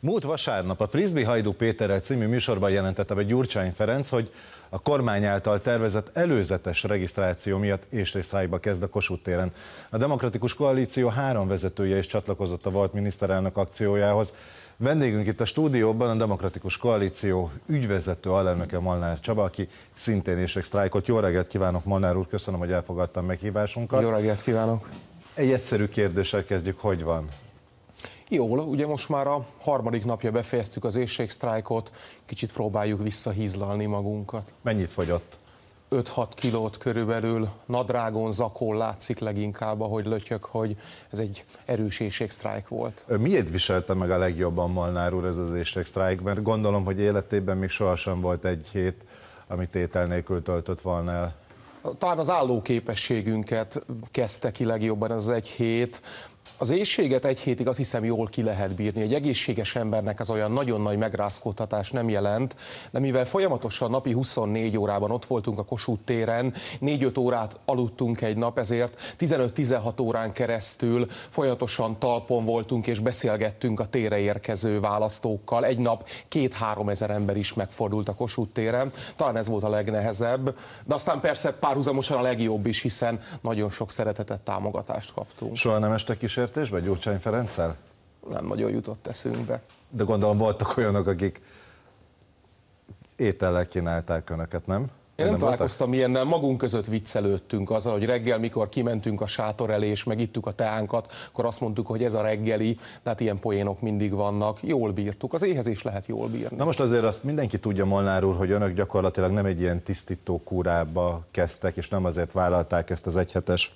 Múlt vasárnap a Frisbee Hajdú Péterrel című műsorban jelentette be Gyurcsány Ferenc, hogy a kormány által tervezett előzetes regisztráció miatt részrájba kezd a Kossuth téren. A Demokratikus Koalíció három vezetője is csatlakozott a volt miniszterelnök akciójához. Vendégünk itt a stúdióban a Demokratikus Koalíció ügyvezető alelnöke Molnár Csaba, aki szintén észrek sztrájkot. Jó reggelt kívánok, Molnár úr, köszönöm, hogy elfogadtam meghívásunkat. Jó reggelt kívánok. Egy egyszerű kérdéssel kezdjük, hogy van? Jól, ugye most már a harmadik napja befejeztük az éjségsztrájkot, kicsit próbáljuk visszahízlalni magunkat. Mennyit fogyott? 5-6 kilót körülbelül, nadrágon, zakon látszik leginkább, ahogy lötyök, hogy ez egy erős éjségsztrájk volt. Miért viselte meg a legjobban Molnár úr ez az éjségsztrájk? Mert gondolom, hogy életében még sohasem volt egy hét, amit étel nélkül töltött volna el talán az állóképességünket kezdte ki legjobban ez egy hét, az éjséget egy hétig azt hiszem jól ki lehet bírni. Egy egészséges embernek az olyan nagyon nagy megrázkódhatás nem jelent, de mivel folyamatosan napi 24 órában ott voltunk a Kossuth téren, 4-5 órát aludtunk egy nap, ezért 15-16 órán keresztül folyamatosan talpon voltunk és beszélgettünk a tére érkező választókkal. Egy nap 2 3 ezer ember is megfordult a Kossuth téren. Talán ez volt a legnehezebb, de aztán persze párhuzamosan a legjobb is, hiszen nagyon sok szeretetet, támogatást kaptunk. Soha nem este is egyetértésbe Gyurcsány Ferenccel? Nem nagyon jutott eszünkbe. De gondolom voltak olyanok, akik étellel kínálták önöket, nem? Én nem, nem találkoztam ilyennel, magunk között viccelődtünk azzal, hogy reggel, mikor kimentünk a sátor elé és megittuk a teánkat, akkor azt mondtuk, hogy ez a reggeli, tehát ilyen poénok mindig vannak. Jól bírtuk, az éhezés lehet jól bírni. Na most azért azt mindenki tudja Molnár úr, hogy önök gyakorlatilag nem egy ilyen tisztító kúrába kezdtek, és nem azért vállalták ezt az egyhetes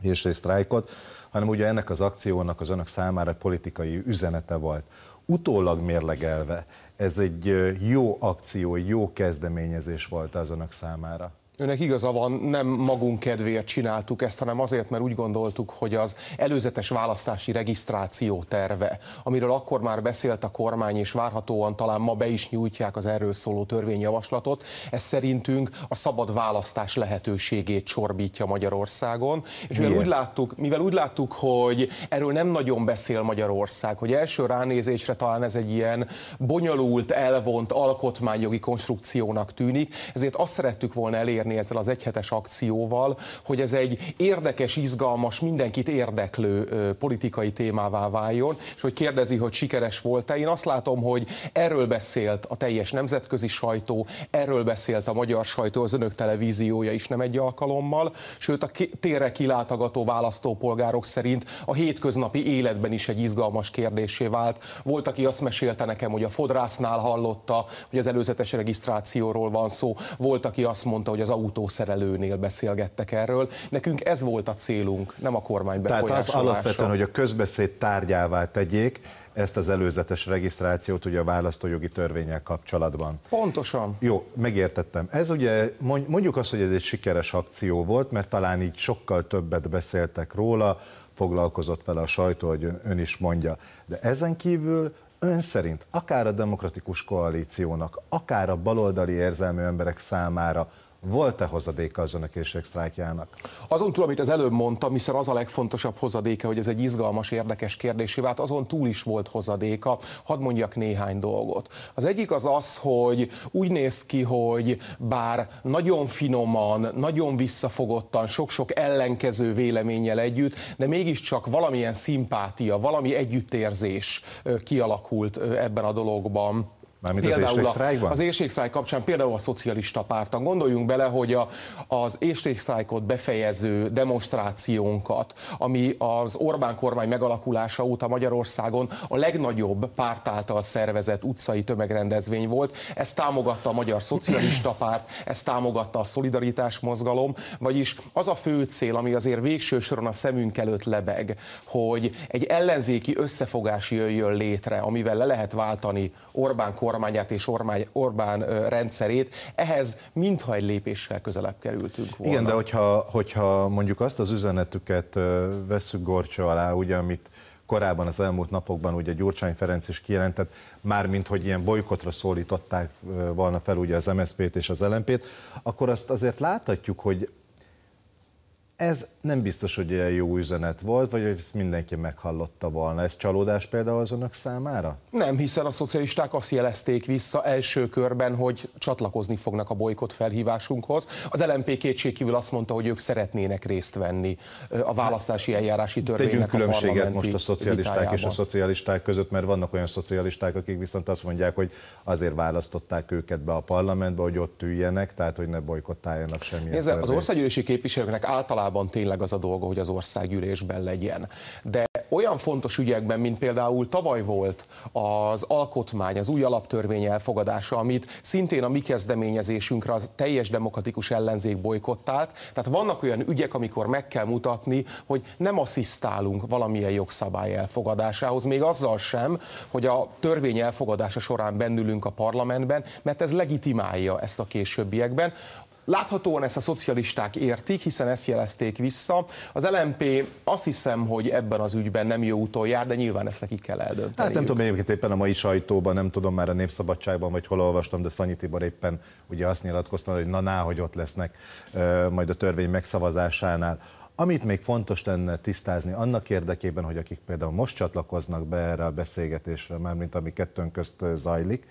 hírség sztrájkot, hanem ugye ennek az akciónak az önök számára politikai üzenete volt. Utólag mérlegelve, ez egy jó akció, egy jó kezdeményezés volt az önök számára. Önnek igaza van, nem magunk kedvéért csináltuk ezt, hanem azért, mert úgy gondoltuk, hogy az előzetes választási regisztráció terve, amiről akkor már beszélt a kormány, és várhatóan talán ma be is nyújtják az erről szóló törvényjavaslatot, ez szerintünk a szabad választás lehetőségét csorbítja Magyarországon. És mivel úgy, láttuk, mivel úgy láttuk, hogy erről nem nagyon beszél Magyarország, hogy első ránézésre talán ez egy ilyen bonyolult, elvont alkotmányjogi konstrukciónak tűnik, ezért azt szerettük volna elérni, elérni ezzel az egyhetes akcióval, hogy ez egy érdekes, izgalmas, mindenkit érdeklő politikai témává váljon, és hogy kérdezi, hogy sikeres volt-e. Én azt látom, hogy erről beszélt a teljes nemzetközi sajtó, erről beszélt a magyar sajtó, az önök televíziója is nem egy alkalommal, sőt a térre kilátogató választópolgárok szerint a hétköznapi életben is egy izgalmas kérdésé vált. Volt, aki azt mesélte nekem, hogy a fodrásznál hallotta, hogy az előzetes regisztrációról van szó, volt, aki azt mondta, hogy az az autószerelőnél beszélgettek erről. Nekünk ez volt a célunk, nem a kormány befolyásolása. Tehát az alapvetően, hogy a közbeszéd tárgyává tegyék, ezt az előzetes regisztrációt ugye a választójogi törvényel kapcsolatban. Pontosan. Jó, megértettem. Ez ugye, mondjuk azt, hogy ez egy sikeres akció volt, mert talán így sokkal többet beszéltek róla, foglalkozott vele a sajtó, hogy ön is mondja. De ezen kívül ön szerint akár a demokratikus koalíciónak, akár a baloldali érzelmű emberek számára volt-e hozadéka az önökések sztrájkjának? Azon túl, amit az előbb mondtam, hiszen az a legfontosabb hozadéka, hogy ez egy izgalmas, érdekes kérdésé vált, azon túl is volt hozadéka. Hadd mondjak néhány dolgot. Az egyik az az, hogy úgy néz ki, hogy bár nagyon finoman, nagyon visszafogottan, sok-sok ellenkező véleménnyel együtt, de mégiscsak valamilyen szimpátia, valami együttérzés kialakult ebben a dologban. Mármint például az éjségsztrájkban? Az éjségsztrájk kapcsán például a szocialista pártan. Gondoljunk bele, hogy a, az éjségsztrájkot befejező demonstrációnkat, ami az Orbán kormány megalakulása óta Magyarországon a legnagyobb párt által szervezett utcai tömegrendezvény volt, ezt támogatta a Magyar Szocialista Párt, ezt támogatta a Szolidaritás Mozgalom, vagyis az a fő cél, ami azért végső soron a szemünk előtt lebeg, hogy egy ellenzéki összefogás jöjjön létre, amivel le lehet váltani Orbán kormány kormányát és Orbán, Orbán rendszerét. Ehhez mintha egy lépéssel közelebb kerültünk volna. Igen, de hogyha, hogyha mondjuk azt az üzenetüket vesszük gorcsa alá, ugye, amit korábban az elmúlt napokban ugye Gyurcsány Ferenc is kijelentett, mármint hogy ilyen bolykotra szólították volna fel ugye az MSZP-t és az LMP-t, akkor azt azért láthatjuk, hogy ez nem biztos, hogy ilyen jó üzenet volt, vagy hogy ezt mindenki meghallotta volna. Ez csalódás például az önök számára? Nem, hiszen a szocialisták azt jelezték vissza első körben, hogy csatlakozni fognak a bolykott felhívásunkhoz. Az LMP kétségkívül azt mondta, hogy ők szeretnének részt venni a választási eljárási törvénynek Tegyünk különbséget most a szocialisták vitájában. és a szocialisták között, mert vannak olyan szocialisták, akik viszont azt mondják, hogy azért választották őket be a parlamentbe, hogy ott üljenek, tehát hogy ne bolykottáljanak semmilyen Nézze, az országgyűlési képviselőknek általában általában tényleg az a dolga, hogy az országgyűlésben legyen. De olyan fontos ügyekben, mint például tavaly volt az alkotmány, az új alaptörvény elfogadása, amit szintén a mi kezdeményezésünkre az teljes demokratikus ellenzék bolykottált. Tehát vannak olyan ügyek, amikor meg kell mutatni, hogy nem asszisztálunk valamilyen jogszabály elfogadásához, még azzal sem, hogy a törvény elfogadása során bennülünk a parlamentben, mert ez legitimálja ezt a későbbiekben. Láthatóan ezt a szocialisták értik, hiszen ezt jelezték vissza. Az LMP azt hiszem, hogy ebben az ügyben nem jó úton jár, de nyilván ezt nekik kell eldönteni. Hát nem tudom, egyébként éppen a mai sajtóban, nem tudom már a Népszabadságban, vagy hol olvastam, de Szanyi Tibor éppen ugye azt nyilatkoztam, hogy na, na hogy ott lesznek majd a törvény megszavazásánál. Amit még fontos lenne tisztázni annak érdekében, hogy akik például most csatlakoznak be erre a beszélgetésre, mármint ami kettőnk közt zajlik,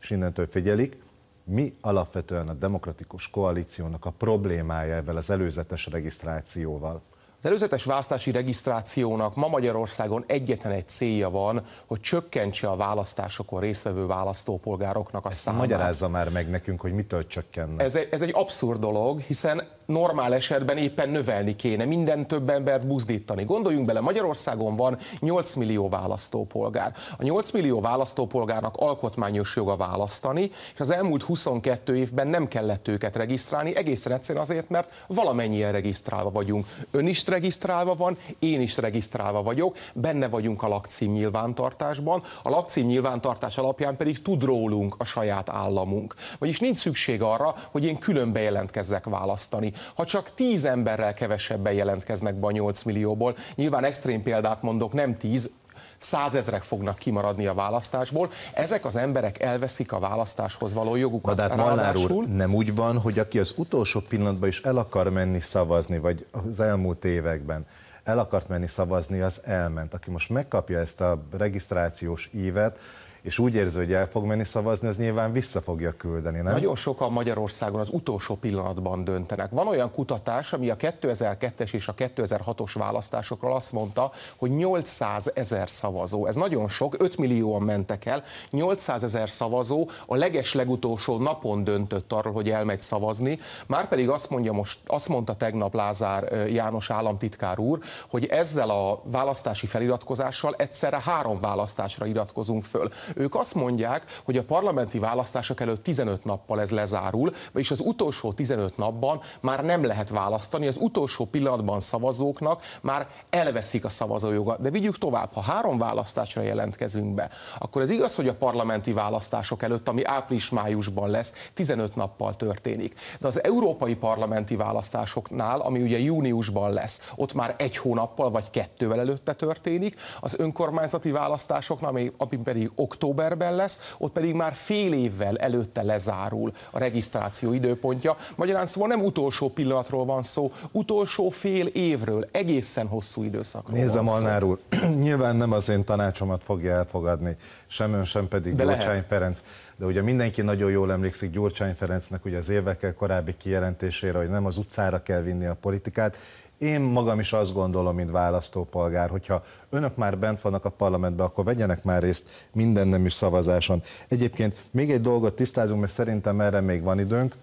és innentől figyelik, mi alapvetően a demokratikus koalíciónak a problémája ebben az előzetes regisztrációval? Az előzetes választási regisztrációnak ma Magyarországon egyetlen egy célja van, hogy csökkentse a választásokon résztvevő választópolgároknak a Ezt számát. Magyarázza már meg nekünk, hogy mitől csökkenne. Ez egy, ez egy abszurd dolog, hiszen normál esetben éppen növelni kéne, minden több embert buzdítani. Gondoljunk bele, Magyarországon van 8 millió választópolgár. A 8 millió választópolgárnak alkotmányos joga választani, és az elmúlt 22 évben nem kellett őket regisztrálni, egészen egyszerűen azért, mert valamennyien regisztrálva vagyunk. Ön is regisztrálva van, én is regisztrálva vagyok, benne vagyunk a lakcím nyilvántartásban, a lakcím nyilvántartás alapján pedig tud rólunk a saját államunk. Vagyis nincs szükség arra, hogy én külön bejelentkezzek választani ha csak 10 emberrel kevesebben jelentkeznek be a 8 millióból, nyilván extrém példát mondok, nem 10, százezrek fognak kimaradni a választásból, ezek az emberek elveszik a választáshoz való jogukat. de hát úr, nem úgy van, hogy aki az utolsó pillanatban is el akar menni szavazni, vagy az elmúlt években, el akart menni szavazni, az elment. Aki most megkapja ezt a regisztrációs ívet, és úgy érzi, hogy el fog menni szavazni, az nyilván vissza fogja küldeni, nem? Nagyon sokan Magyarországon az utolsó pillanatban döntenek. Van olyan kutatás, ami a 2002-es és a 2006-os választásokról azt mondta, hogy 800 ezer szavazó, ez nagyon sok, 5 millióan mentek el, 800 ezer szavazó a leges legutolsó napon döntött arról, hogy elmegy szavazni, márpedig azt, mondja most, azt mondta tegnap Lázár János államtitkár úr, hogy ezzel a választási feliratkozással egyszerre három választásra iratkozunk föl. Ők azt mondják, hogy a parlamenti választások előtt 15 nappal ez lezárul, vagyis az utolsó 15 napban már nem lehet választani, az utolsó pillanatban szavazóknak már elveszik a szavazójoga. De vigyük tovább, ha három választásra jelentkezünk be, akkor ez igaz, hogy a parlamenti választások előtt, ami április-májusban lesz, 15 nappal történik. De az európai parlamenti választásoknál, ami ugye júniusban lesz, ott már egy hónappal vagy kettővel előtte történik, az önkormányzati választásoknál, ami, ami pedig október októberben lesz, ott pedig már fél évvel előtte lezárul a regisztráció időpontja. Magyarán szóval nem utolsó pillanatról van szó, utolsó fél évről, egészen hosszú időszakról Nézze, Molnár úr, nyilván nem az én tanácsomat fogja elfogadni, sem ön, sem pedig De Gyurcsány lehet. Ferenc. De ugye mindenki nagyon jól emlékszik Gyurcsány Ferencnek ugye az évekkel korábbi kijelentésére, hogy nem az utcára kell vinni a politikát, én magam is azt gondolom, mint választópolgár, hogyha önök már bent vannak a parlamentben, akkor vegyenek már részt minden nemű szavazáson. Egyébként még egy dolgot tisztázunk, mert szerintem erre még van időnk,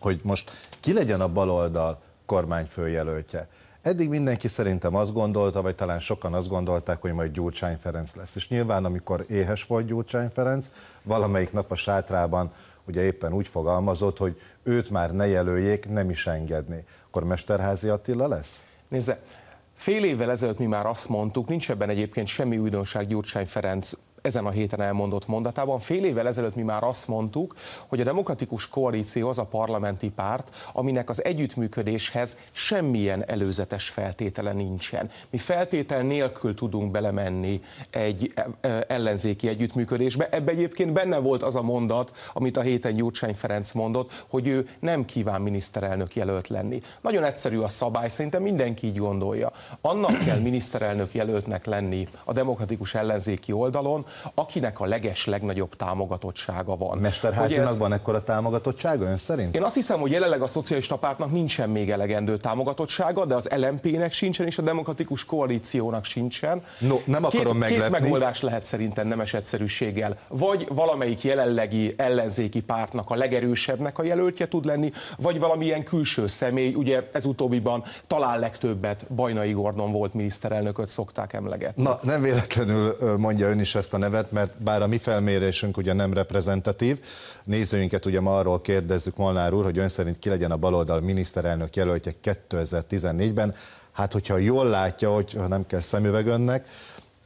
hogy most ki legyen a baloldal kormányfőjelöltje. Eddig mindenki szerintem azt gondolta, vagy talán sokan azt gondolták, hogy majd Gyurcsány Ferenc lesz. És nyilván, amikor éhes volt Gyurcsány Ferenc, valamelyik nap a sátrában ugye éppen úgy fogalmazott, hogy őt már ne jelöljék, nem is engedni. Akkor Mesterházi Attila lesz? Nézze, Fél évvel ezelőtt mi már azt mondtuk, nincs ebben egyébként semmi újdonság Gyurcsány Ferenc ezen a héten elmondott mondatában. Fél évvel ezelőtt mi már azt mondtuk, hogy a demokratikus koalíció az a parlamenti párt, aminek az együttműködéshez semmilyen előzetes feltétele nincsen. Mi feltétel nélkül tudunk belemenni egy e, e, ellenzéki együttműködésbe. Ebben egyébként benne volt az a mondat, amit a héten Gyurcsány Ferenc mondott, hogy ő nem kíván miniszterelnök jelölt lenni. Nagyon egyszerű a szabály, szerintem mindenki így gondolja. Annak kell miniszterelnök jelöltnek lenni a demokratikus ellenzéki oldalon, akinek a leges legnagyobb támogatottsága van. Mesterházinak ez... van ekkora támogatottsága ön szerint? Én azt hiszem, hogy jelenleg a szocialista pártnak nincsen még elegendő támogatottsága, de az LMP-nek sincsen, és a demokratikus koalíciónak sincsen. No, nem akarom két, meglepni. Két megoldás lehet szerintem nemes egyszerűséggel. Vagy valamelyik jelenlegi ellenzéki pártnak a legerősebbnek a jelöltje tud lenni, vagy valamilyen külső személy, ugye ez utóbbiban talán legtöbbet Bajnai Gordon volt miniszterelnököt szokták emlegetni. Na, nem véletlenül mondja ön is ezt a nevet nevet, mert bár a mi felmérésünk ugye nem reprezentatív, nézőinket ugye ma arról kérdezzük Molnár úr, hogy ön szerint ki legyen a baloldal miniszterelnök jelöltje 2014-ben, hát hogyha jól látja, hogy ha nem kell szemüveg önnek,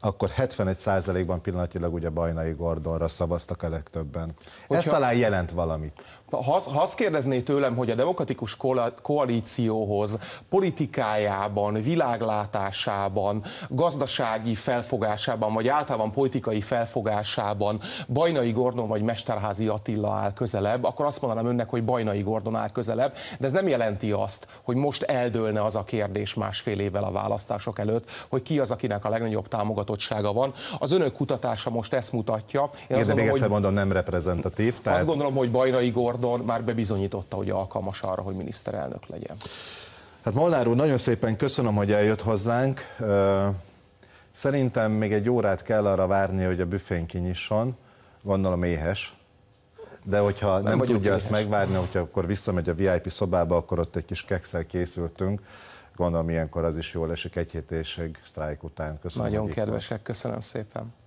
akkor 71%-ban pillanatilag ugye Bajnai Gordonra szavaztak a legtöbben. Hogyha, Ez talán jelent valamit. Ha ha azt kérdezné tőlem, hogy a demokratikus koalícióhoz politikájában, világlátásában, gazdasági felfogásában, vagy általában politikai felfogásában Bajnai Gordon vagy Mesterházi Attila áll közelebb, akkor azt mondanám önnek, hogy Bajnai Gordon áll közelebb, de ez nem jelenti azt, hogy most eldőlne az a kérdés másfél évvel a választások előtt, hogy ki az, akinek a legnagyobb támogatottsága van. Az önök kutatása most ezt mutatja. Én, Én azt de gondolom, még egyszer hogy... mondom, nem reprezentatív. Tehát... Azt gondolom, hogy Bajnai Gordon Ardor már bebizonyította, hogy alkalmas arra, hogy miniszterelnök legyen. Hát Molnár úr, nagyon szépen köszönöm, hogy eljött hozzánk. Szerintem még egy órát kell arra várni, hogy a büfén kinyisson. Gondolom éhes. De hogyha nem, nem tudja éhes. ezt megvárni, hogyha akkor visszamegy a VIP szobába, akkor ott egy kis kekszel készültünk. Gondolom ilyenkor az is jól esik egy hét sztrájk után. Köszönöm. Nagyon kedvesek, köszönöm szépen.